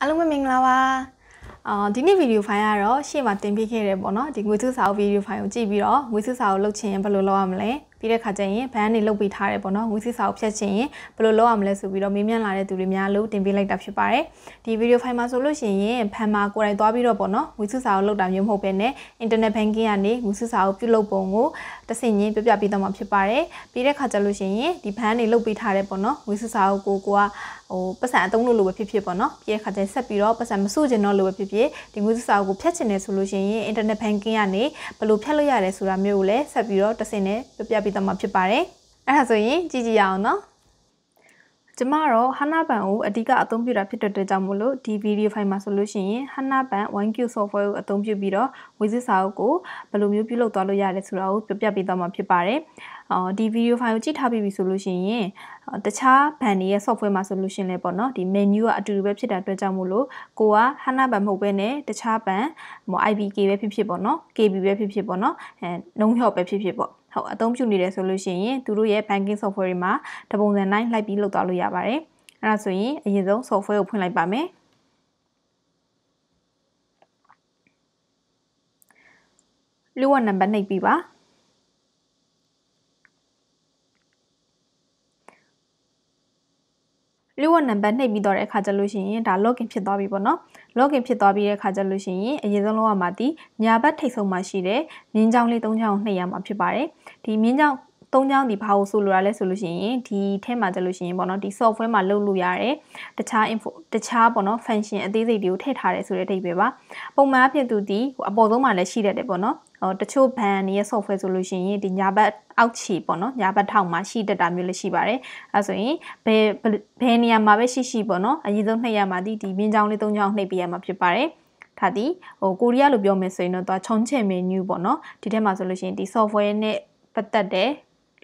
အားလုံးပဲမင်္ဂလာပါအာဒီနေ့ဗီဒီယိုဖိုင်ကတော့ရှေ့မှာတင်ပြခဲ့တယ်ပေါ့နော်ဒီငွေစုစာအုပ်ဗီဒီယိုဖိုင်ကိုကြည့်ပြီးတော့ငွေစုစာအုပ်လုပ်ချင်ရင်ဘယ်လိုလုပ်ရမလဲပြီးတဲ့ခါကျရင်ဘန်းနေလုတ်ပေးထားတယ်ပေါ့နော်ငွေစည်းစာကိုဖြတ်ချင်ရင်ဘယ်လိုလုပ်ရမလဲဆိုပြီးတော့မေးမြန်းလာတဲ့သူတွေများလို့တင်ပေးလိုက်တာဖြစ်ပါတယ်ဒီဗီဒီယိုဖိုင်မှာဆိုလို့ရှိရင်ဘန်းမှာကိုယ်တိုင်သွားပြီးတော့ပေါ့နော်ငွေစည်းစာကိုလုတ်တာမျိုးမဟုတ်ဘဲနဲ့ internet banking ကနေငွေစည်းစာကိုပြုလုပ်ပုံကိုတဆင့်ချင်းပြပြပေးတော့မှာဖြစ်ပါတယ်ပြီးတဲ့ခါကျလို့ရှိရင်ဒီဘန်းနေလုတ်ပေးထားတယ်ပေါ့နော်ငွေစည်းစာကိုကိုကဟိုပတ်စံအသုံးလို့လို့ပဲဖြစ်ဖြစ်ပေါ့နော်ပြီးတဲ့ခါကျဆက်ပြီးတော့ပတ်စံမစုချင်တော့လို့ပဲဖြစ်ဖြစ်ဒီငွေစည်းစာကိုဖြတ်ချင်တယ်ဆိုလို့ရှိရင် internet banking ကနေဘယ်လိုဖြတ်လို့ရတယ်ဆိုတာမျိုးကိုလည်းဆက်ပြီးတော့တဆင့်နဲ့ပြပြပေးသွားမှာဖြစ်ပါတယ်အဲ့ဒါဆိုရင်ကြည့်ကြည့်ရအောင်နော်ကျမတော့ဟနာဘန်ကိုအဓိကအသုံးပြုတာဖြစ်တဲ့အတွက်ကြောင့်မို့လို့ဒီဗီဒီယိုဖိုင်မှာဆိုလို့ရှိရင်ဟနာဘန် 1Q software ကိုအသုံးပြုပြီးတော့ဝေစစ်စာအုပ်ကိုဘယ်လိုမျိုးပြုလုပ်သွားလို့ရလဲဆိုတာကိုပြပြပေးသွားမှာဖြစ်ပါတယ်။အော်ဒီဗီဒီယိုဖိုင်ကိုကြည့်ထားပြီးပြီဆိုလို့ရှိရင်တခြားဘန်တွေရဲ့ software မှာဆိုလို့ရှိရင်လည်းပေါ့နော်ဒီ menu ကအတူတူပဲဖြစ်တဲ့အတွက်ကြောင့်မို့လို့ကိုကဟနာဘန်မဟုတ်ပဲနဲ့တခြားဘန်ဟို IBK ပဲဖြစ်ဖြစ်ပေါ့နော် KB ပဲဖြစ်ဖြစ်ပေါ့နော်အဲနှုံးလျော့ပဲဖြစ်ဖြစ်ပေါ့ဟုတ်အသုံးပြုနေတယ်ဆိုလို့ရှိရင်သူတို့ရဲ့ banking software တွေမှာတပုံစံတိုင်းလိုက်ပြီးလုပ်သွားလို့ရပါတယ်။အဲဒါဆိုရင်အရင်ဆုံး software ကိုဖွင့်လိုက်ပါမယ်။လူဝနံပါတ်နှိပ်ပြီးပါလူဝနံပါတ်နှိပ်ပြီးတော့တဲ့အခါကျလို့ရှိရင်ဒါ login ဖြစ်သွားပြီပေါ့နော် login ဖြစ်သွားပြီးတဲ့အခါကျလို့ရှိရင်အရင်ဆုံးလောက်ရမှာဒီညာဘက်ထိပ်ဆုံးမှာရှိတဲ့မြင်းချောင်းလေး၃ချောင်းနှိပ်ရမှာဖြစ်ပါတယ်ဒီမြင်းချောင်းသုံးချောင်းဒီဘာလို့ဆိုလိုရလဲဆိုလို့ရှိရင်ဒီထဲမှာကျလို့ရှိရင်ပေါ့နော်ဒီ software မှာလုပ်လို့ရတယ်တခြား info တခြားပေါ့နော် function အသေးစိတ်တွေကိုထည့်ထားတယ်ဆိုတဲ့အဓိပ္ပာယ်ပါပုံမှန်အဖြစ်သူဒီအပေါ်ဆုံးမှာလည်းရှိတတ်တယ်ပေါ့နော်ဟိုတချို့ ban ရဲ့ software ဆိုလို့ရှိရင်ဒီညာဘက်အောက်ခြေပေါ့နော်ညာဘက်ထောက်မှာရှိတတ်တာမျိုးလည်းရှိပါတယ်အဲဆိုရင်ဘယ်ဘယ်နေရာမှာပဲရှိရှိပေါ့နော်အရင်ဆုံးနှိပ်ရမှာဒီဒီမြင်းချောင်းလေးသုံးချောင်းနှိပ်ပေးရမှာဖြစ်ပါတယ်ထားသည်ဟိုကိုရီးယားလိုပြောမယ်ဆိုရင်တော့သူချုံချင် menu ပေါ့နော်ဒီထဲမှာဆိုလို့ရှိရင်ဒီ software နဲ့ပတ်သက်တဲ့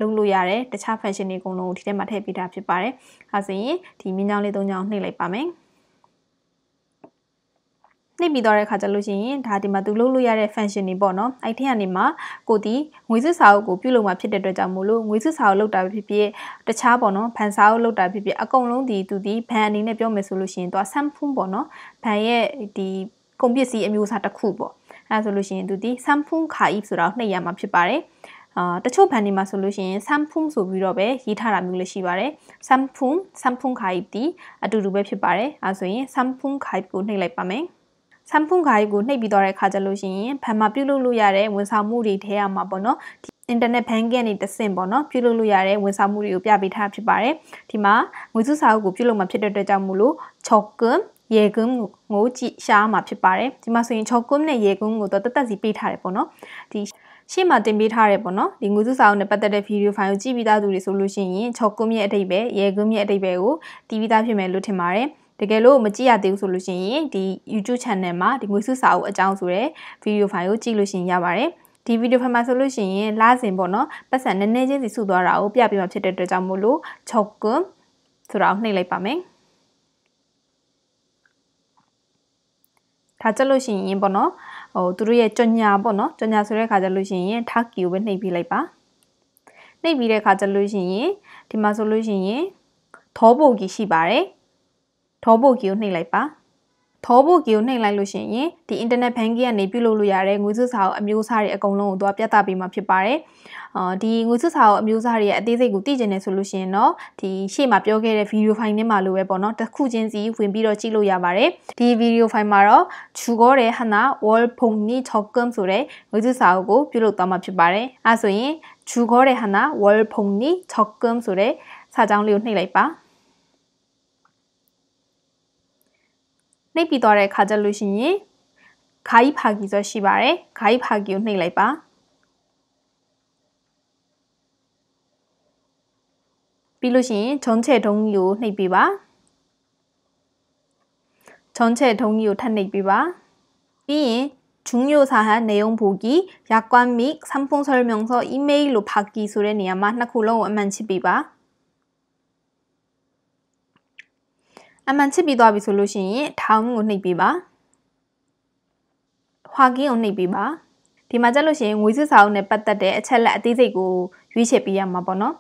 လုပ်လို့ရတယ်တခြား function တွေအကုန်လုံးကိုဒီထဲမှာထည့်ပေးတာဖြစ်ပါတယ်အဲဆိုရင်ဒီမြင်းကြောင်းလေး၃ကြောင်းနှိပ်လိုက်ပါမယ်နှိပ်ပြီးတော့တဲ့ခါကျလို့ရှိရင်ဒါဒီမှာသူလုပ်လို့ရတဲ့ function တွေပေါ့နော်အဲ့ထက်ကနေမှာကိုဒီငွေစစ်စာအုပ်ကိုပြုလုပ်မှာဖြစ်တဲ့အတွက်ကြောင့်မို့လို့ငွေစစ်စာအုပ်လောက်တာဖြစ်ဖြစ်တခြားပေါ့နော်ဘဏ်စာအုပ်လောက်တာဖြစ်ဖြစ်အကုန်လုံးဒီသူဒီဘဏ်အနေနဲ့ပြောမယ်ဆိုလို့ရှိရင်သူက sample ပေါ့နော်ဘဏ်ရဲ့ဒီကုန်ပစ္စည်းအမျိုးအစားတစ်ခုပေါ့အဲ့ဒါဆိုလို့ရှိရင်သူဒီ sample ခါ if ဆိုတာကိုနှိပ်ရမှာဖြစ်ပါတယ်အာတချို့ဘန်ဒီမှာဆိုလို့ရှိရင် Samsung ဆိုပြီးတော့ပဲရေးထားတာမျိုးလည်းရှိပါတယ် Samsung Samsung Kaib တီအတူတူပဲဖြစ်ပါတယ်အဲဆိုရင် Samsung Kaib ကိုနှိပ်လိုက်ပါမယ် Samsung Kaib ကိုနှိပ်ပြီးတော့တဲ့အခါကျလို့ရှိရင်ဘန်မှာပြုလုပ်လို့ရတဲ့ဝန်ဆောင်မှုတွေထဲရမှာပေါ့နော်အင်တာနက်ဘဏ်ကနေတဆင့်ပေါ့နော်ပြုလုပ်လို့ရတဲ့ဝန်ဆောင်မှုတွေကိုပြပေးထားဖြစ်ပါတယ်ဒီမှာငွေစုစာအုပ်ကိုပြုလုပ်မှာဖြစ်တဲ့အတွက်ကြောင့်မို့လို့ Chokun ရေကွန်းကိုကြည့်ရှားမှာဖြစ်ပါတယ်ဒီမှာဆိုရင် Chokun နဲ့ရေကွန်းကိုတော့တသက်စီပေးထားတယ်ပေါ့နော်ဒီရှေ့မှာတင်ပေးထားတယ်ပေါ့နော်ဒီငူစုစာအုပ်နဲ့ပတ်သက်တဲ့ဗီဒီယိုဖိုင်ကိုကြည့်ပြီးသားသူတွေဆိုလို့ရှိရင်ချော်ကွန်းရဲ့အတိတ်ပဲရဲကွန်းရဲ့အတိတ်ပဲကိုတီးပြီးသားဖြစ်မယ်လို့ထင်ပါတယ်တကယ်လို့မကြည့်ရသေးဘူးဆိုလို့ရှိရင်ဒီ YouTube channel မှာဒီငွေစုစာအုပ်အကြောင်းဆိုတဲ့ဗီဒီယိုဖိုင်ကိုကြည့်လို့ရှိရင်ရပါတယ်ဒီဗီဒီယိုဖိုင်မှာဆိုလို့ရှိရင်လာစဉ်ပေါ့နော် ပတ်စံနည်းနည်းချင်းစီစုသွားတာကိုပြပြမှာဖြစ်တဲ့အတွက်ကြောင့်မို့လို့ချောက်ကွန်းဆိုတာကိုနှိပ်လိုက်ပါမယ်ဒါကြက်လို့ရှိရင်ပေါ့နော်ဟိုသူတို့ရဲ့ကြော်ညာပေါ့နော်ကြော်ညာဆိုတဲ့ခါကျလို့ရှိရင် turkey ကိုပဲနှိပ်ပြလိုက်ပါနှိပ်ပြီးတဲ့ခါကျလို့ရှိရင်ဒီမှာဆိုလို့ရှိရင်သောဘုတ်ကြီးရှိပါတယ်သောဘုတ်ကြီးကိုနှိပ်လိုက်ပါသောဘုတ်ကြီးကိုနှိပ်လိုက်လို့ရှိရင်ဒီ internet banking ကနေပြုလုပ်လို့ရတဲ့ငွေစုစာအမျိုးအစားတွေအကုန်လုံးကိုသူကပြသပေးမှာဖြစ်ပါတယ်ဒီငွေစုစာအုပ်အမျိုးအစားတွေရဲ့အသေးစိတ်ကိုသိကျင်နေဆိုလို့ရှိရင်တော့ဒီရှေ့မှာပြောခဲ့တဲ့ video file နဲ့မှာလိုပဲပေါ့နော်တစ်ခုချင်းစီဝင်ပြီးတော့ကြည့်လို့ရပါတယ်ဒီ video file မှာတော့ Chugo de Hana Wall Pongni Chokum ဆိုတဲ့ငွေစုစာအုပ်ကိုပြုလုပ်သွားမှာဖြစ်ပါတယ်အဲဆိုရင် Chugo de Hana Wall Pongni Chokum ဆိုတဲ့စာကြောင်းလေးကိုနှိပ်လိုက်ပါနှိပ်ပြီးသွားတဲ့အခါကျလို့ရှိရင်ခါကြီးဖာကီဆိုရှိပါတယ်ခါကြီးဖာကီကိုနှိပ်လိုက်ပါပြီးလို့ရှိရင်ဒုံချဲဒုံကြီးကိုနှိပ်ပေးပါဒုံချဲဒုံကြီးကိုထပ်နှိပ်ပေးပါပြီးရင်중요사항내용보 기, 약관및상품설명서이메일로받기소련이아마나콜로안만치비 바. 안만치비도아비솔루션이다음온내비 바. 확인온내비 바. ဒီမှာကြလို့ရှိရင်ငွေစုစာအုပ်နဲ့ပတ်သက်တဲ့အချက်လက်အသေးစိတ်ကိုရွေးချယ်ပေးရမှာပေါ့နော်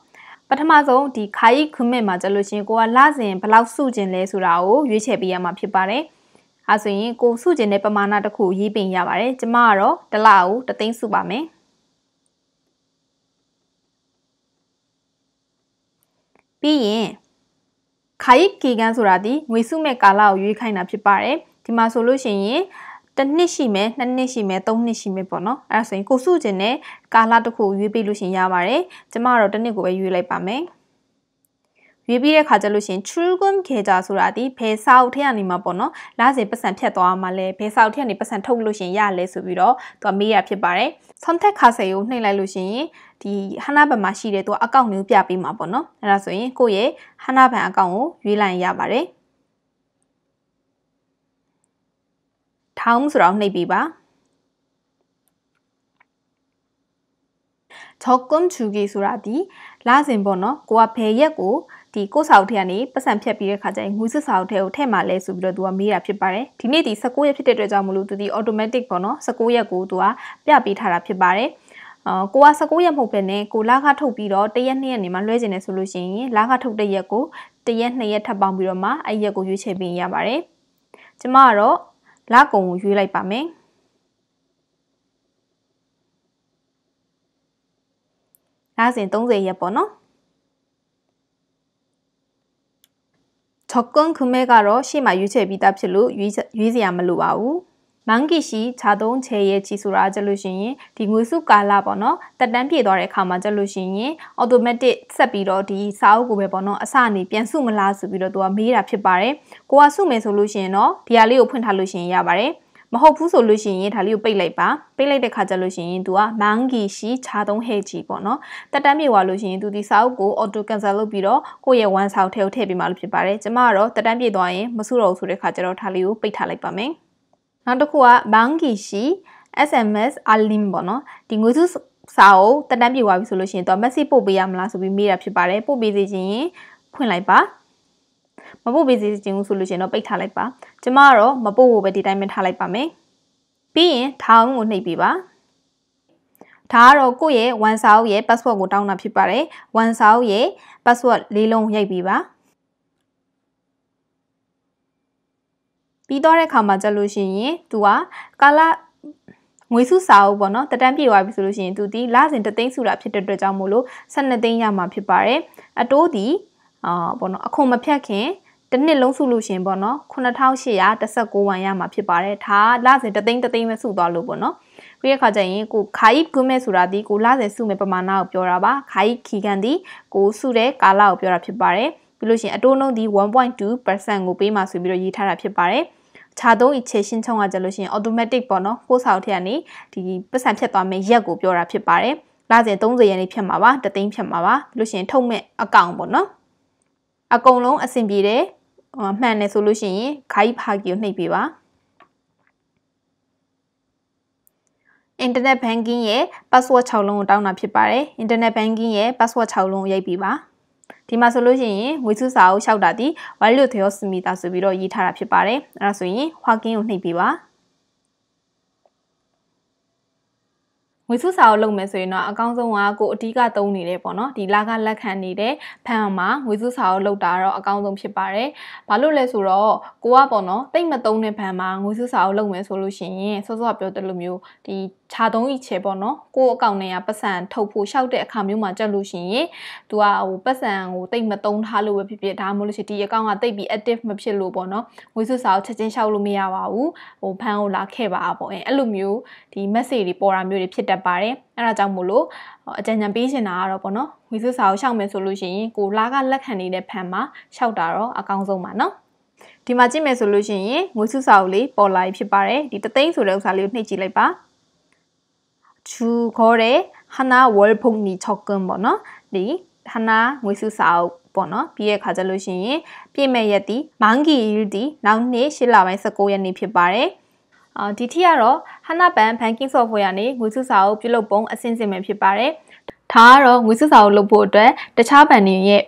ထမဆုံးဒီခါရီခွမစ်မှာကျလို့ရှင်ကိုကလစဉ်ဘယ်လောက်စုကျင်လဲဆိုတာကိုရွေးချယ်ပေးရမှာဖြစ်ပါတယ်။အဲဆိုရင်ကိုစုကျင်တဲ့ပမာဏတစ်ခုရေးပင်ရပါတယ်။ကျမကတော့တစ်လကိုတသိန်းစုပါမယ်။ပြီးရင်ခါရီကီကန်ဆိုတာဒီငွေစုမဲ့ကာလကိုရွေးခိုင်းတာဖြစ်ပါတယ်။ဒီမှာဆိုလို့ရှိရင်တစ်နှစ်ရှိမယ်နှစ်နှစ်ရှိမယ်သုံးနှစ်ရှိမယ်ပေါ့နော်အဲ့ဒါဆိုရင်ကိုစုကျင်တဲ့ကာလတစ်ခုရွေးပေးလို့ရှင်ရပါတယ်ကျမကတော့တစ်နှစ်ကိုပဲရွေးလိုက်ပါမယ်ရွေးပြီးတဲ့ခါကျလို့ရှင် chulgum keja ဆိုတာဒီဘယ်စာအုပ်ထဲကနေမှာပေါ့နော်လာစဉ်ပတ်စံဖြတ်သွားမှာလဲဘယ်စာအုပ်ထဲကနေပတ်စံထုတ်လို့ရှင်ရလဲဆိုပြီးတော့သူကမေးရဖြစ်ပါတယ် contact ခါစေကိုနှိမ့်လိုက်လို့ရှင်ဒီ hana ဘန်မှာရှိတဲ့သူကအကောင့်မျိုးပြပေးမှာပေါ့နော်အဲ့ဒါဆိုရင်ကိုယ့်ရဲ့ hana ဘန်အကောင့်ကိုရွေးလိုက်ရပါတယ် home ဆိုတော့နှိပ်ပြီးပါ tokum chugi ဆိုတာဒီလာစဉ်ပေါ့နော်ကိုကဘယ်ရက်ကိုဒီကိုစာအုပ်ထဲကနေပတ်စံဖြတ်ပြီးတဲ့ခါကျရင်ငွေစစ်စာအုပ်ထဲကိုထည့်မှလဲဆိုပြီးတော့သူကမေးတာဖြစ်ပါတယ်ဒီနေ့ဒီ16ရက်ဖြစ်တဲ့အတွက်ကြောင့်မလို့သူဒီ automatic ပေါ့နော်16ရက်ကိုသူကပြပေးထားတာဖြစ်ပါတယ်အော်ကိုက16ရက်မဟုတ်ပဲနဲ့ကိုလာခထုတ်ပြီးတော့တရက်နှစ်ရက်နေမှလွှဲကျင်နေဆိုလို့ရှိရင်လာခထုတ်တဲ့ရက်ကိုတရက်နှစ်ရက်ထပ်ပေါင်းပြီးတော့မှအဲ့ရက်ကိုရွေးချယ်ပြီးရပါတယ်ကျမကတော့လကုံကိုရွေးလိုက်ပါမယ်လစဉ်30ရက်ပေါ့နော်적건금액하러시마유체비다필로유지안말로와우မန်ကီရှိခြာသုံးချေရဲ့ချီဆိုတာကြလို့ရှိရင်ဒီငွေစုကာလပေါ့နော်တက်တန်းပြေသွားတဲ့အခါမှာကြလို့ရှိရင် automatic ဆက်ပြီးတော့ဒီစာအုပ်ကိုပဲပေါ့နော်အစနေပြန်စုမလားဆိုပြီးတော့သူကမေးတာဖြစ်ပါတယ်ကိုကစုမယ်ဆိုလို့ရှိရင်တော့ဒီဟာလေးကိုဖွင့်ထားလို့ရှိရင်ရပါတယ်မဟုတ်ဘူးဆိုလို့ရှိရင်ဒါလေးကိုပိတ်လိုက်ပါပိတ်လိုက်တဲ့ခါကျလို့ရှိရင် तू ကမန်ဂီရှိခြာသုံးဟဲကြီးပေါ့နော်တက်တမ်းမြေွာလို့ရှိရင် तू ဒီစာအုပ်ကို auto cancel လုပ်ပြီးတော့ကိုယ့်ရဲ့ one စာအုပ်ထဲကိုထည့်ပေးမှလို့ဖြစ်ပါတယ်ကျမကတော့တက်တမ်းပြေသွားရင်မဆုတော့ဘူးဆိုတဲ့ခါကျတော့ဒါလေးကိုပိတ်ထားလိုက်ပါမယ်နောက်တစ်ခုက Banki ရှိ SMS Alim ပေါ့နော်ဒီငွေစုစာအုပ်တက်တန်းပြေသွားပြီဆိုလို့ရှိရင်တော့ message ပို့ပေးရမလားဆိုပြီးမေးတာဖြစ်ပါတယ်ပို့ပေးစီခြင်းရင်ခွင့်လိုက်ပါမပို့ပေးစီခြင်းဘူးဆိုလို့ရှိရင်တော့ပိတ်ထားလိုက်ပါ ကျမကတော့မပို့ဖို့ပဲဒီတိုင်းပဲထားလိုက်ပါမယ်ပြီးရင်ထောင်းကိုနှိပ်ပေးပါဒါကတော့ကိုယ့်ရဲ့ဝန်စာအုပ်ရဲ့ password ကိုတောင်းတာဖြစ်ပါတယ်ဝန်စာအုပ်ရဲ့ password လေးလုံးရိုက်ပေးပါပြီးတော့တဲ့ခါမှာကြလို့ရှိရင် तू ကကာလငွေစုစာအုပ်ပေါ့နော်တတန်းပြေသွားပြီဆိုလို့ရှိရင် तू ဒီလစဉ်တသိန်းစုတာဖြစ်တဲ့အတွက်ကြောင့်မို့လို့12သိန်းရမှာဖြစ်ပါတယ်အတိုးဒီအာပေါ့နော်အခုမဖြတ်ခင်တစ်နှစ်လုံးစုလို့ရှင်ပေါ့နော်9816ဝမ်ရမှာဖြစ်ပါတယ်ဒါလစဉ်တသိန်းတသိန်းပဲစုသွားလို့ပေါ့နော်ပြီးရခါကျရင်ကိုခိုင်ကုမဲဆိုတာဒီကိုလစဉ်စုမဲ့ပမာဏကိုပြောတာပါခိုင်ခီကန်ဒီကိုစုတဲ့ကာလကိုပြောတာဖြစ်ပါတယ်ပြီးလို့ရှိရင်အတိုးနှုန်းဒီ1.2%ကိုပေးမှာဆိုပြီးတော့ရေးထားတာဖြစ်ပါတယ်ခြာသုံးဤချက်ရှင်းချုံကကြလို့ရှိရင် automatic ပေါ့နော်ပို့ဆောင်ထက်ကနေဒီပတ်စံဖြတ်သွားမယ့်ရက်ကိုပြောတာဖြစ်ပါတယ်လစဉ်30ရက်နေ့ဖြတ်မှာပါတသိန်းဖြတ်မှာပါပြီးလို့ရှိရင်ထုတ်မဲ့အကောင့်ပေါ့နော်အကုန်လုံးအဆင်ပြေတယ်မှန်တယ်ဆိုလို့ရှိရင်ခိုင်းပါကီကိုနှိပ်ပေးပါ internet banking ရဲ့ password 6လုံးကိုတောင်းတာဖြစ်ပါတယ် internet banking ရဲ့ password 6လုံးကိုရိုက်ပေးပါဒီမှာဆိုလို့ရှိရင်ငွေစုစာအုပ်လျှောက်တာဒီ value theosemita ဆိုပြီးတော့ရေးထားတာဖြစ်ပါတယ်အဲ့ဒါဆိုရင် Hawking ကိုနှိပ်ပေးပါငွေစုစာကိုလုပ်မယ်ဆိုရင်တော့အကောင်းဆုံးကကိုအဓိကသုံးနေတယ်ပေါ့နော်ဒီလာကလက်ခံနေတဲ့ဖန်မှာငွေစုစာကိုလုပ်တာတော့အကောင်းဆုံးဖြစ်ပါတယ်။ဘာလို့လဲဆိုတော့ကိုကပေါ့နော်တိတ်မသုံးတဲ့ဖန်မှာငွေစုစာကိုလုပ်မယ်ဆိုလို့ရှိရင်စောစောပြောတဲ့လိုမျိုးဒီခြာသုံးဤချေပေါ့နော်ကို့အကောင့်ထဲကပတ်စံထုတ်ဖို့ရှောက်တဲ့အခါမျိုးမှာကြက်လို့ရှိရင် तू ကဟိုပတ်စံကိုတိတ်မသုံးထားလို့ပဲဖြစ်ဖြစ်ဒါမှမဟုတ်လို့ရှိရင်ဒီအကောင့်ကတိတ်ပြီး active မဖြစ်လို့ပေါ့နော်ငွေစုစာကိုချက်ချင်းရှောက်လို့မရပါဘူးဟိုဖန်ကိုလာခဲ့ပါပေါ့အဲအဲ့လိုမျိုးဒီ message တွေပေါ်တာမျိုးတွေဖြစ်တတ်ပါတယ်အဲ့ဒါကြောင့်မို့လို့အကြံဉာဏ်ပေးရှင်တာကတော့ပေါ့နော်ငွေစုစာကိုရှောက်မယ်ဆိုလို့ရှိရင်ကိုလာကလက်ခံနေတဲ့ဖန်မှာရှောက်တာတော့အကောင်းဆုံးပါနော်ဒီမှာကြည့်မယ်ဆိုလို့ရှိရင်ငွေစုစာကိုလေးပေါ်လာဖြစ်ပါတယ်ဒီတသိန်းဆိုတဲ့ဥစ္စာလေးကိုနှိပ်ကြည့်လိုက်ပါ주거래하나월복리적금번호리하나외수사업번호비에가져로시인비매예디만기일디나운니실라마이19일니ဖြစ်ပါတယ်အာဒီထိကတော့ Hana Ban Banking Software နဲ့ငွေစုစာအုပ်ပြုလုပ်ပုံအဆင့်ဆင့်ပဲဖြစ်ပါတယ်။ဒါကတော့ငွေစုစာအုပ်လုပ်ဖို့အတွက်တခြားဘဏ်တွေရဲ့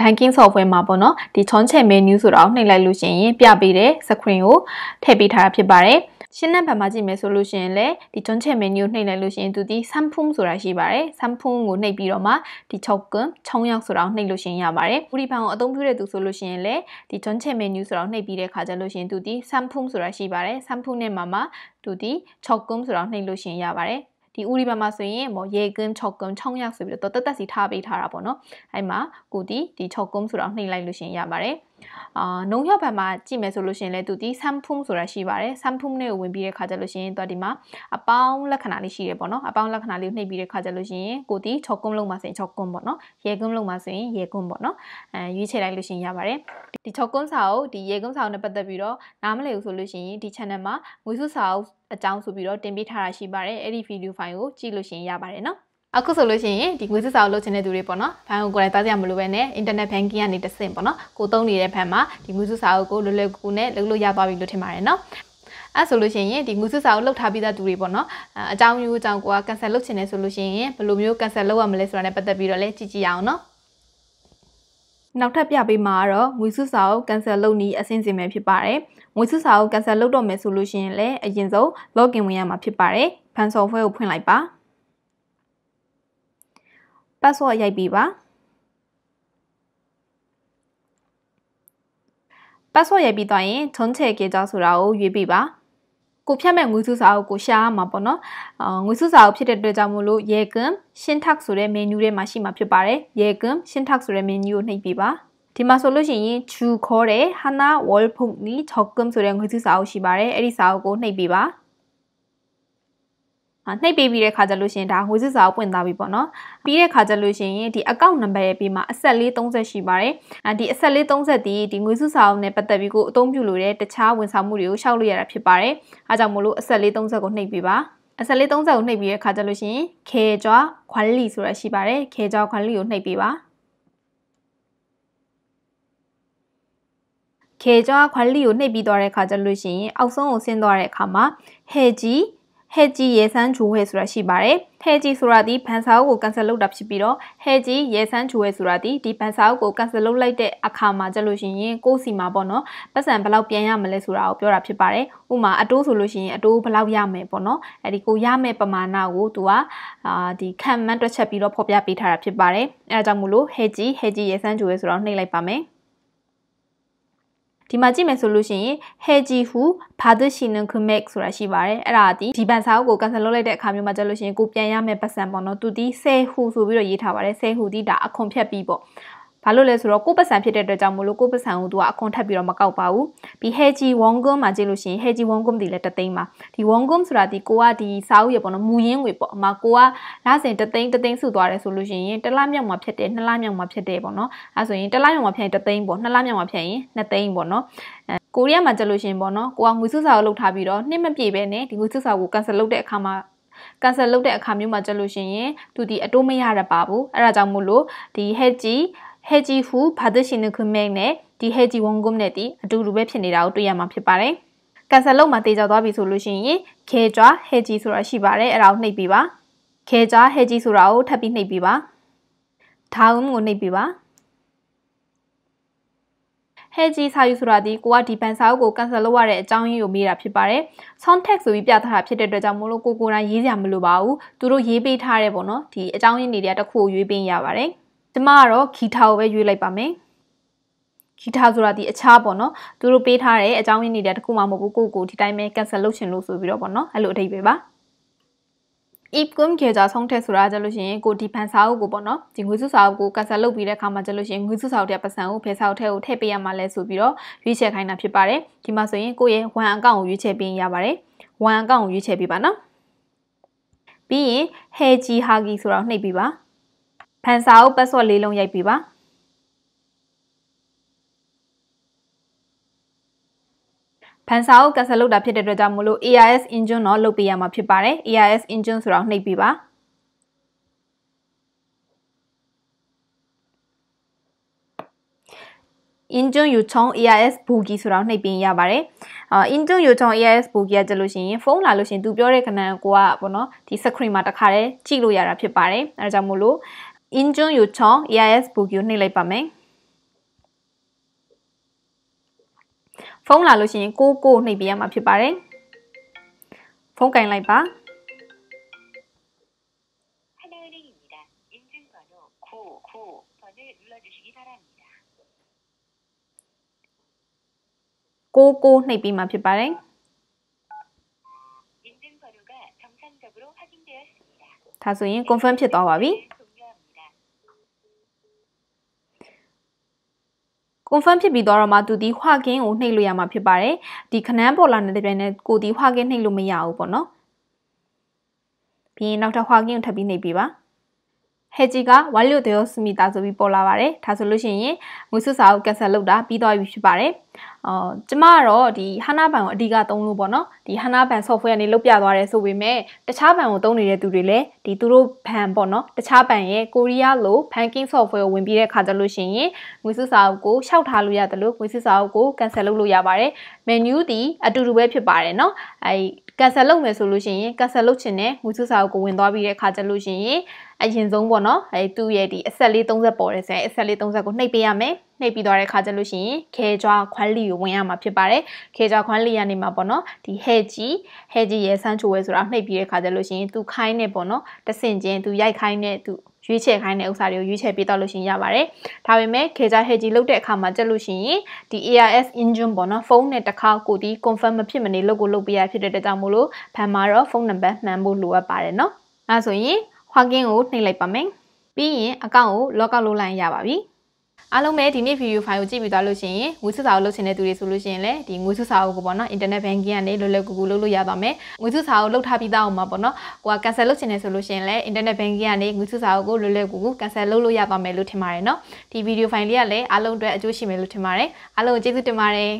banking software မှာပေါ့နော်ဒီ chonche menu ဆိုတာကိုနှိပ်လိုက်လို့ရှိရင် ပြပေးတဲ့ screen ကိုထည့်ပေးထားတာဖြစ်ပါတယ်။ရှင်းနံပါတ်မှာကြည့်မယ်ဆိုလို့ရှိရင်လည်းဒီ John Chen menu နှိပ်လိုက်လို့ရှိရင်သူဒီ Samphum ဆိုတာရှိပါတယ်။ Samphum ကိုနှိပ်ပြီးတော့မှဒီ Chokgun ချုံရောက်ဆိုတာကိုနှိပ်လို့ရှိရင်ရပါတယ်။ Puripan ကိုအသုံးပြုတဲ့သူဆိုလို့ရှိရင်လည်းဒီ John Chen menu ဆိုတာကိုနှိပ်ပြီးတဲ့အခါကျလို့ရှိရင်သူဒီ Samphum ဆိုတာရှိပါတယ်။ Samphum နဲ့မှာမှာသူဒီ Chokgun ဆိုတာကိုနှိပ်လို့ရှိရင်ရပါတယ်။ဒီဥရိပါမှာဆိုရင်မော်ရေကင်းချောက်ကင်းချောင်းရောက်ဆိုပြီးတော့တက်တက်စီထားပေးထားတာပေါ့နော်အဲ့မှာကိုဒီဒီချောက်ကင်းဆိုတော့နှိမ့်လိုက်လို့ရှင်ရပါတယ်အာနှုံရောက်ဘက်မှာကြည့်မယ်ဆိုလို့ရှင်လဲသူဒီ samphum ဆိုတာရှိပါတယ်။ samphum နဲ့ဝင်ပြီးတဲ့ခါကျလို့ရှင်တော့ဒီမှာအပေါင်းလက္ခဏာလေးရှိတယ်ပေါ့နော်။အပေါင်းလက္ခဏာလေးကိုနှိပ်ပြီးတဲ့ခါကျလို့ရှင်ကိုဒီ chokum လုံးမှာဆိုရင် chokum ပေါ့နော်။ရေကွန်းလုံးမှာဆိုရင်ရေကွန်းပေါ့နော်။အဲရွေးချယ်လိုက်လို့ရှင်ရပါတယ်။ဒီ chokum စာအုပ်ဒီရေကွန်းစာအုပ်နဲ့ပတ်သက်ပြီးတော့နားမလည်ဘူးဆိုလို့ရှင်ဒီ channel မှာငွေစုစာအုပ်အကြောင်းဆိုပြီးတော့တင်ပြထားတာရှိပါတယ်။အဲ့ဒီ video file ကိုကြည့်လို့ရှင်ရပါတယ်နော်။အခုဆိုလို့ရှိရင်ဒီငွေစစ်စာကိုလုပ်ချင်တဲ့သူတွေပေါ့နော်ဘဏ်ကိုကိုယ်တိုင်သွားကြမလို့ပဲနဲ့ internet banking ကနေတဆင့်ပေါ့နော်ကိုသုံးနေတဲ့ဘဏ်မှာဒီငွေစစ်စာကိုကိုလွယ်လွယ်ကူကူနဲ့လုပ်လို့ရသွားပြီလို့ထင်ပါတယ်နော်အဲ့ဆိုလို့ရှိရင်ဒီငွေစစ်စာကိုလှုပ်ထားပြီးသားသူတွေပေါ့နော်အကြောင်းမျိုးအကြောင်းကိုက cancel လုပ်ချင်တယ်ဆိုလို့ရှိရင်ဘယ်လိုမျိုး cancel လုပ်ရမလဲဆိုတာနဲ့ပတ်သက်ပြီးတော့လည်းကြည့်ကြည့်ရအောင်နော်နောက်ထပ်ပြပေးမှာကတော့ငွေစုစာကို cancel လုပ်နည်းအဆင့်စင်ပဲဖြစ်ပါတယ်။ငွေစုစာကို cancel လုပ်တော့မယ်ဆိုလို့ရှိရင်လည်းအရင်ဆုံး login ဝင်ရမှာဖြစ်ပါတယ်။ Fan software ကိုဖွင့်လိုက်ပါ။ password ရိုက်ပြီးပါ password ရိုက်ပြီးတော့ရင်ထုံးချေကြေကြောင်းဆိုတာကိုရွေးပြီးပါကိုဖြတ်မဲ့ငွေစုစာအုပ်ကိုရှာရမှာပေါ့နော်။ငွေစုစာအုပ်ဖြစ်တဲ့အတွက်ကြောင့်မို့လို့ရေကွန်ရှင်းထက်ဆိုတဲ့ menu ထဲမှာရှိမှာဖြစ်ပါတယ်။ရေကွန်ရှင်းထက်ဆိုတဲ့ menu ကိုနှိပ်ပြီးပါ။ဒီမှာဆိုလို့ရှိရင်ချူခေါ်တဲ့ Hana Wall Phone နီ Chokum ဆိုတဲ့ငွေစုစာအုပ်ရှိပါတယ်။အဲ့ဒီစာအုပ်ကိုနှိပ်ပြီးပါ။နှိပ်ပေးပြီးတဲ့ခါကျလို့ရှိရင်ဒါငွေစစ်စာကိုပွင့်သားပြီပေါ့နော်ပြီးတဲ့ခါကျလို့ရှိရင်ဒီ account number ရဲ့ပေးမှာအဆက်လေး30ရှိပါတယ်အဲဒီအဆက်လေး30ဒီဒီငွေစစ်စာအုပ်နဲ့ပတ်သက်ပြီးကိုအသုံးပြုလို့တဲ့တခြားဝန်ဆောင်မှုတွေကိုရှောက်လို့ရတာဖြစ်ပါတယ်အားကြောင့်မို့လို့အဆက်လေး30ကိုနှိပ်ပေးပါအဆက်လေး30ကိုနှိပ်ပြီးတဲ့ခါကျလို့ရှိရင်ခေကြွားခွန်လီဆိုတာရှိပါတယ်ခေကြွားခွန်လီကိုနှိပ်ပေးပါခေကြွားခွန်လီကိုနှိပ်ပြီးသွားတဲ့ခါကျလို့ရှိရင်အောက်ဆုံးကိုဆင်းသွားတဲ့အခါမှာဟေဂျီ Heji ရေဆန်းဂျူဟဲဆိုတာရှိပါတယ်။ Heji ဆိုတာဒီဘန်စာအုပ်ကို cancel လုပ်တာဖြစ်ပြီးတော့ Heji ရေဆန်းဂျူဟဲဆိုတာဒီဒီဘန်စာအုပ်ကို cancel လုပ်လိုက်တဲ့အခါမှာကြလို့ရှိရင်ကိုယ်စီမှာပေါ့နော်ပတ်စံဘယ်လောက်ပြန်ရမလဲဆိုတာကိုပြောတာဖြစ်ပါတယ်။ဥမာအတိုးဆိုလို့ရှိရင်အတိုးဘယ်လောက်ရမယ်ပေါ့နော်။အဲဒီကိုရမယ်ပမာဏကိုသူကအာဒီခံမှန်းတွက်ချက်ပြီးတော့ဖော်ပြပေးထားတာဖြစ်ပါတယ်။အဲဒါကြောင့်မို့လို့ Heji Heji ရေဆန်းဂျူဟဲဆိုတာကိုနှိပ်လိုက်ပါမယ်။ဒီမှာကြည့်မယ်ဆိုလို့ရှိရင် Heji Hu Badshinen Kumek ဆိုတာရှိပါတယ်အဲ့ဒါဒီဒီပန်စာအုပ်ကို cancel လုပ်လိုက်တဲ့အခါမျိုးမှာကြည့်လို့ရှိရင်ကိုပြန်ရမယ့်ပတ်စံပေါ့နော်သူဒီ Se Hu ဆိုပြီးတော့ရေးထားပါတယ် Se Hu ဒီဒါအခွန်ဖြတ်ပြီးပေါ့ဘာလို့လဲဆိုတော့ကိုပတ်စံဖြစ်တဲ့အတွက်ကြောင့်မလို့ကိုပတ်စံကိုသူကအခွန်ထပ်ပြီးတော့မကောက်ပါဘူးပြီး Heji Wongum မှာကြည့်လို့ရှိရင် Heji Wongum ဒီလည်းတသိန်းပါဒီ Wongum ဆိုတာဒီကိုကဒီစာအုပ်ရဲ့ပေါ့နော်မူရင်းငွေပေါ့အမကိုကလစဉ်တသိန်းတသိန်းစုသွားတယ်ဆိုလို့ရှိရင်တစ်လမြောက်မှာဖြစ်တယ်နှစ်လမြောက်မှာဖြစ်တယ်ပေါ့နော်အဲဆိုရင်တစ်လမြောက်မှာဖြစ်ရင်တသိန်းပေါ့နှစ်လမြောက်မှာဖြစ်ရင်နှစ်သိန်းပေါ့နော်ကိုရီးယားမှာကြည့်လို့ရှိရင်ပေါ့နော်ကိုကငွေစုစာအုပ်လုပ်ထားပြီးတော့နှစ်မပြည့်ပဲနဲ့ဒီငွေစုစာအုပ်ကို cancel လုပ်တဲ့အခါမှာ cancel လုပ်တဲ့အခါမျိုးမှာကြည့်လို့ရှိရင် သူဒီအတိုးမရရပါဘူးအဲ့ဒါကြောင့်မို့လို့ဒီ hedge hedgy hu ဘာသရှင်နခုမဲ့နဲ့ဒီ hedgy won gum နဲ့တီအတူတူပဲဖြစ်နေတာကိုတွေ့ရမှာဖြစ်ပါတယ်။ကန်ဆယ်လုံးမှာတေချာသွားပြီဆိုလို့ရှိရင်ခဲကြွား hedgy ဆိုတာရှိပါတယ်အဲ့ဒါကိုနှိပ်ပေးပါ။ခဲကြွား hedgy ဆိုတာကိုထပ်ပြီးနှိပ်ပေးပါ။ down ကိုနှိပ်ပေးပါ။ hedgy စာယူဆိုတာဒီကိုကဒီဘန်စာအုပ်ကိုကန်ဆယ်လုပ်ရတဲ့အကြောင်းရင်းကိုမေးတာဖြစ်ပါတယ်။ sound text ဆိုပြီးပြထားတာဖြစ်တဲ့အတွက်ကြောင့်မို့လို့ကိုကိုတိုင်းရေးစရာမလိုပါဘူး။သူတို့ရေးပေးထားတဲ့ပေါ့နော်ဒီအကြောင်းရင်းတွေတခုကိုရွေးပေးရပါတယ်။ကျမကတော့ဂီတာကိုပဲရွေးလိုက်ပါမယ်ဂီတာဆိုတာဒီအခြားပေါ့နော်သူတို့ပေးထားတဲ့အကြောင်းရင်းတွေတခုမှမဟုတ်ဘူးကိုကိုဒီတိုင်းပဲ cancel လုပ်ချင်လို့ဆိုပြီးတော့ပေါ့နော်အဲ့လိုအဓိပ္ပာယ်ပါ ipkum keja song the ဆိုတာကြလို့ရှိရင်ကိုဒီဖန်စာအုပ်ကိုပေါ့နော်ဒီငွေစုစာအုပ်ကို cancel လုပ်ပြီးတဲ့အခါမှာကြလို့ရှိရင်ငွေစုစာအုပ်တဲ့ပတ်စံကိုဖယ်စာအုပ်ထဲကိုထည့်ပေးရမှာလဲဆိုပြီးတော့ရွေးချယ်ခိုင်းတာဖြစ်ပါတယ်ဒီမှာဆိုရင်ကိုရဲ့ one account ကိုရွေးချယ်ပေးရပါတယ် one account ကိုရွေးချယ်ပေးပါနော်ပြီးရင် heji hagi ဆိုတာနှိပ်ပြီးပါဖန်စာအုပ်ပတ်စော့လေးလုံးရိုက်ပြီးပါဖန်စာအုပ်ကဆက်လုပ်တာဖြစ်တဲ့အတွက်ကြောင့်မလို့ AIS engine တော့လုပ်ပေးရမှာဖြစ်ပါတယ် AIS engine ဆိုတော့နှိပ်ပြီးပါအင်ဂျွန်ယူချုံ AIS ဘူဂီဆိုတော့နှိပ်ပင်းရပါတယ်။အင်ဂျွန်ယူချုံ AIS ဘူဂီကကြလို့ရှိရင်ဖုန်းလာလို့ရှိရင်သူပြောတဲ့ခဏကိုကပေါ့နော်ဒီ screen မှာတခါတည်းကြည့်လို့ရတာဖြစ်ပါတယ်။အဲဒါကြောင့်မို့လို့ Injun Yu Chong EIS Bugyu နှိပ်လိုက်ပါမယ်။ဖုန်းလာလို့ရှိရင်ကိုကိုနှိပ်ပြရမှာဖြစ်ပါတယ်။ဖုန်းကင်လိုက်ပါ။ကိုကိုနှိပ်ပြီးမှဖြစ်ပါတယ်။ဒါဆိုရင် confirm ဖြစ်သွားပါပြီ။ confirm ဖြစ်ပြီးတော့မှသူဒီဟွာကင်းကိုနှိပ်လို့ရမှာဖြစ်ပါတယ်ဒီခနန်းပေါ်လာနေတဲ့ပြိုင်နဲ့ကိုဒီဟွာကင်းနှိပ်လို့မရဘူးပေါ့နော်ပြီးရင်နောက်ထပ်ဟွာကင်းကိုထပ်ပြီးနှိပ်ပေးပါဟဲဂျီကဝါလျိုဒေယောစမီတာဆိုပြီးပေါ်လာပါတယ်ဒါဆိုလို့ရှိရင်ငွေစုစာကိုကက်ဆယ်လုပ်တာပြီးသွားပြီဖြစ်ပါတယ်အော်ကျမကတော့ဒီ Hana ဘန်ကိုအဓိကသုံးလို့ပေါ့နော်ဒီ Hana ဘန် software ကနေလုတ်ပြသွားတယ်ဆိုပေမဲ့တခြားဘန်ကိုသုံးနေတဲ့သူတွေလည်းဒီသူတို့ဘန်ပေါ့နော်တခြားဘန်ရဲ့ကိုရီးယားလို banking software ကိုဝင်ပြီးတဲ့အခါကျလို့ရှိရင်ငွေစုစာအုပ်ကိုရှောက်ထားလို့ရတယ်လို့ငွေစုစာအုပ်ကို cancel လုပ်လို့ရပါတယ် menu ဒီအတူတူပဲဖြစ်ပါတယ်နော်အဲ cancel လုပ်မယ်ဆိုလို့ရှိရင် cancel လုပ်ချင်တဲ့ငွေစုစာအုပ်ကိုဝင်သွားပြီးတဲ့အခါကျလို့ရှိရင်အရင်ဆုံးပေါ့နော်အဲသူ့ရဲ့ဒီအဆက်လေး30ပေါ်တယ်ဆိုရင်အဆက်လေး30ကိုနှိပ်ပေးရမယ်နှိပ်ပြီးသွားတဲ့ခါကျလို့ရှိရင်ခဲကြွားခွမ်းလီကိုဝင်ရမှာဖြစ်ပါတယ်ခဲကြွားခွမ်းလီရနေမှာပေါ့နော်ဒီဟဲကြီးဟဲကြီးရဲ့ဆန်းချိုဝဲဆိုတာနှိပ်ပြီးတဲ့ခါကျလို့ရှိရင်သူခိုင်းနေပေါ့နော်တဆင့်ချင်းသူရိုက်ခိုင်းနေသူရွေးချယ်ခိုင်းတဲ့ဥစ္စာတွေကိုရွေးချယ်ပေးတော့လို့ရှိရင်ရပါတယ်။ဒါပေမဲ့ခေကြဟေဂျီလုတ်တဲ့အခါမှာကြက်လို့ရှိရင်ဒီ AIS engine ပေါ့နော်ဖုန်းနဲ့တစ်ခါကိုဒီ confirm မဖြစ်မနေလုတ်ကိုလုတ်ပေးရဖြစ်တဲ့တကြောင်မို့လို့ဖန်မှာတော့ဖုန်းနံပါတ်မှန်ဖို့လိုအပ်ပါတယ်နော်။အဲဆိုရင် Hawking ကိုနှိပ်လိုက်ပါမယ်။ပြီးရင်အကောင့်ကို log out လုပ်လိုက်ရပါပြီ။အားလုံးပဲဒီနေ့ video file ကိုကြည့်ပြီးသားလို့ရှိရင်ငွေစုစာအုပ်လုပ်ချင်တဲ့သူတွေဆိုလို့ရှိရင်လည်းဒီငွေစုစာအုပ်ကိုပေါ့နော် internet banking ကနေလွယ်လွယ်ကူကူလုပ်လို့ရသွားမယ်ငွေစုစာအုပ်လုပ်ထားပြီးသားအောင်မှာပေါ့နော်ကိုက cancel လုပ်ချင်တယ်ဆိုလို့ရှိရင်လည်း internet banking ကနေငွေစုစာအုပ်ကိုလွယ်လွယ်ကူကူ cancel လုပ်လို့ရသွားမယ်လို့ထင်ပါတယ်နော်ဒီ video file လေးကလည်းအားလုံးအတွက်အကျိုးရှိမယ်လို့ထင်ပါတယ်အားလုံးကျေးဇူးတင်ပါတယ်